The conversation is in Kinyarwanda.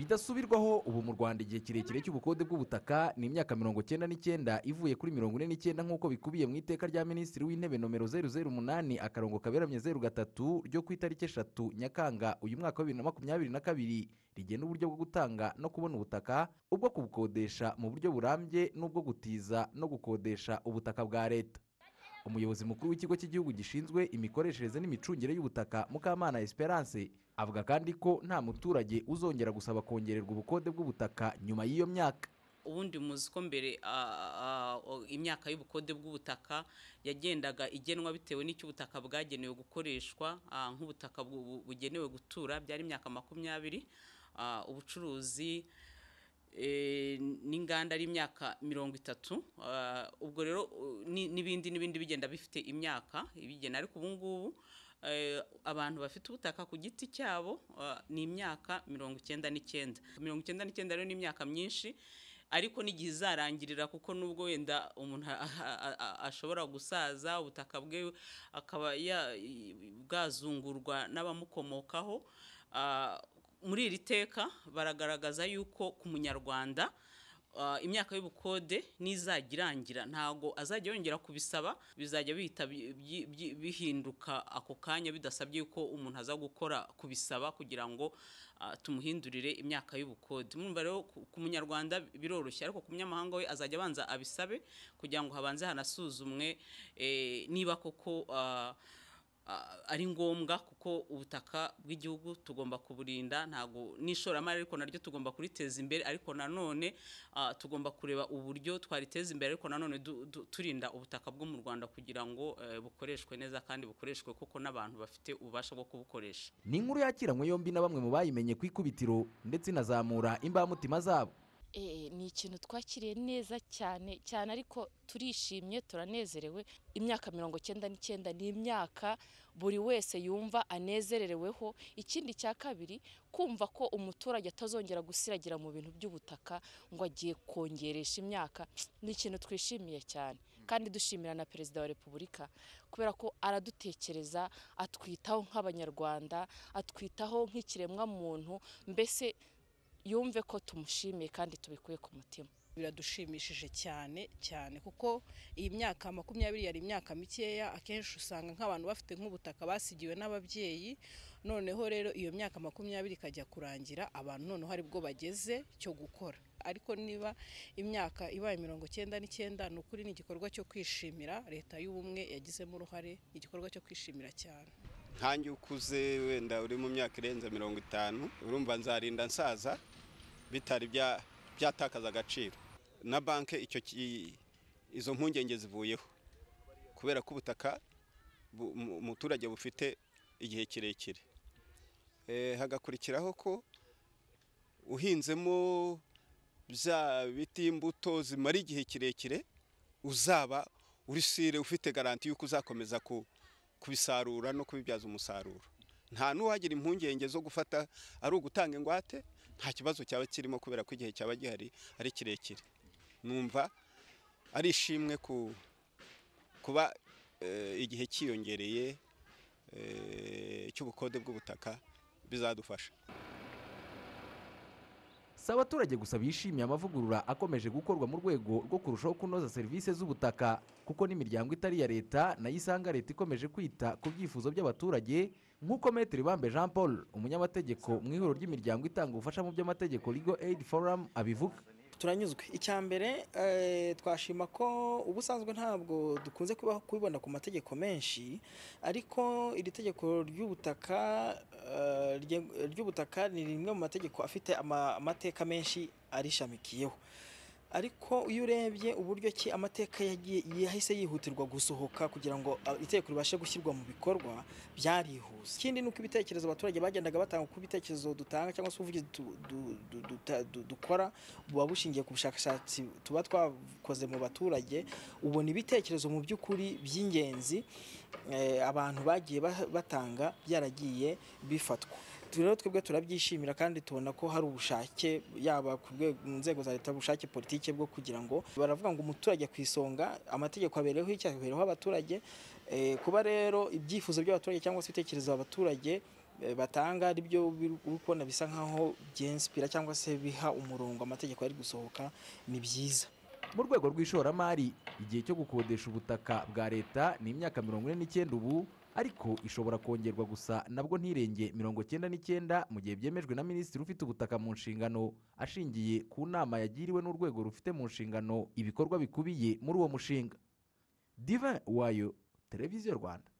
bidasubirwaho ubu mu rwanda igihe kirekire cy'ubukode bw'ubutaka ni imyaka mirongo icyenda n'icyenda ivuye kuri mirongo ine n'icyenda nk'uko bikubiye mu iteka rya minisitiri w'intebe nomero zeru zeru umunani akarongo kaberamye zeru gatatu ryo ku itariki eshatu nyakanga uyu mwaka wa bibiri na makumyabiri na kabiri rigena uburyo bwo gutanga no kubona ubutaka ubwo kubukodesha mu buryo burambye n'ubwo gutiza no gukodesha ubutaka bwa leta umuyobozi mukuru w'ikigo cy'igihugu gishinzwe imikoreshereze n'imicungire y'ubutaka mukamana esperance avuga kandi ko nta muturage uzongera gusaba kongererwa ubukode bw'ubutaka nyuma y'iyo myaka ubundi muzi ko mbere imyaka y'ubukode bw'ubutaka yagendaga igenwa bitewe n'icyo ubutaka bwagenewe gukoreshwa nk'ubutaka bugenewe gutura byari imyaka makumyabiri ubucuruzi Eh, n'inganda ari imyaka mirongo itatu eh, ubwo rero uh, n'ibindi n'ibindi bigenda bifite imyaka ibigena ariko ubu ngubu eh, abantu bafite ubutaka ku giti cyabo ni imyaka mirongo icyenda n'icyenda mirongo icyenda n'icyenda rero ni imyaka myinshi ariko n'igihe izarangirira kuko nubwo wenda umuntu ashobora gusaza ubutaka bwe akaba bwazungurwa n'abamukomokaho ah, muri iri teka baragaragaza yuko ku munyarwanda uh, imyaka y'ubukode n'izajya irangira ntabwo azajya yongera kubisaba bizajya bihita bihinduka ako kanya bidasabye yuko umuntu aza gukora kubisaba kugira ngo uh, tumuhindurire imyaka y'ubukode mwumva rero ku munyarwanda biroroshye ariko ku munyamahanga we azajya abanza abisabe kugira ngo habanze hanasuzumwe eh, niba koko uh, Ah, ari ngombwa kuko ubutaka bw'igihugu tugomba kuburinda ntago n'ishoramari ariko naryo tugomba kuriteza imbere ariko nanone ah, tugomba kureba uburyo twariteza imbere ariko nanone turinda ubutaka bwo mu rwanda kugira ngo eh, bukoreshwe neza kandi bukoreshwe kuko n'abantu bafite ububasha bwo kubukoresha ni inkuru yakiranywe yombi na bamwe mu bayimenye ku ikubitiro ndetse inazamura imbamutima zabo Eh, ni ikintu twakiriye neza cyane cyane ariko turishimye turanezerewe imyaka mirongo icyenda n'icyenda ni imyaka buri wese yumva anezerereweho ikindi cya kabiri kumva ko umuturage atazongera gusiragira mu bintu by'ubutaka ngo agiye kongeresha imyaka ni ikintu twishimiye cyane kandi dushimira na perezida wa repubulika kubera ko aradutekereza atwitaho nk'abanyarwanda atwitaho nk'ikiremwamuntu mbese yumve ko tumushimiye kandi tubikuye ku mutima biradushimishije cyane cyane kuko iyi myaka makumyabiri yari imyaka mikeya akenshi usanga nk'abantu bafite nk'ubutaka basigiwe n'ababyeyi noneho rero iyo myaka makumyabiri ikajya kurangira abantu noneho ari bwo bageze cyo gukora ariko niba imyaka ibaye mirongo icyenda n'icyenda ni ukuri ni igikorwa cyo kwishimira leta y'ubumwe yagizemo uruhare igikorwa cyo kwishimira cyane nkange ukuze wenda uri mu myaka irenze mirongo itanu urumva nzarinda nsaza bitari byatakaza agaciro na banki izo mpungenge zivuyeho kubera ko ubutaka umuturage bufite igihe kirekire eh, hagakurikiraho ko uhinzemo bya biti imbuto zimara igihe kirekire uzaba uri sire ufite garanti y'uko uzakomeza kubisarura no kubibyaza umusaruro nta n'uwagira impungenge zo gufata ari ugutanga ingwate nta kibazo cyaba kirimo kubera ko igihe cyaba gihari ari kirekire numva ari ishimwe ku kuba eh, igihe cyiyongereye eh, cy'ubukode bw'ubutaka bizadufasha si abaturage gusa bishimiye amavugurura akomeje gukorwa mu rwego rwo kurushaho kunoza serivisi z'ubutaka kuko n'imiryango itari iya leta nayo isanga leta ikomeje kwita ku byifuzo by'abaturage nk'uko metero ibambe jean paul umunyamategeko mu ihuriro ry'imiryango itanga ubufasha mu by'amategeko Ligo eyidi foramu abivuga turanyuzwe icya mbere eh, twashima ko ubusanzwe ntabwo dukunze kubibona ku mategeko menshi ariko iri tegeko ry'ubutaka eh, ry'ubutaka ni rimwe mu mategeko afite amateka menshi arishamikiyeho ariko iyo urebye uburyo ki amateka yagiye yahise yihutirwa gusohoka kugira ngo itegeko ribashe gushyirwa mu bikorwa byarihuse ikindi ni uko ibitekerezo abaturage bagendaga batanga uko ibitekerezo dutanga cyangwa se ubuvugizi dukora buba bushingiye ku bushakashatsi tuba twakoze mu baturage ubona ibitekerezo mu by'ukuri by'ingenzi eh, abantu bagiye batanga byaragiye bifatwa rero twebwe turabyishimira kandi tubona ko hari ubushake yaba ku nzego za leta ubushake politike bwo kugira ngo baravuga ngo umuturage ku isonga amategeko abereyeho icyaha abereyeho abaturage eh, kuba rero ibyifuzo by'abaturage cyangwa se ibitekerezo abaturage eh, batanga ari byo kubona bisa nk'aho byenspira cyangwa se biha umurongo amategeko ari gusohoka ni byiza mu rwego rw'ishoramari igihe cyo gukodesha ubutaka bwa leta ni imyaka mirongo ine n'icyenda ubu ariko ishobora kongerwa gusa nabwo ntirenge mirongo cyenda n'icyenda mu gihe byemejwe na minisitiri ufite ubutaka mu nshingano ashingiye ku nama yagiriwe n'urwego rufite mu nshingano ibikorwa bikubiye muri uwo mushinga diva wayo televiziyo rwanda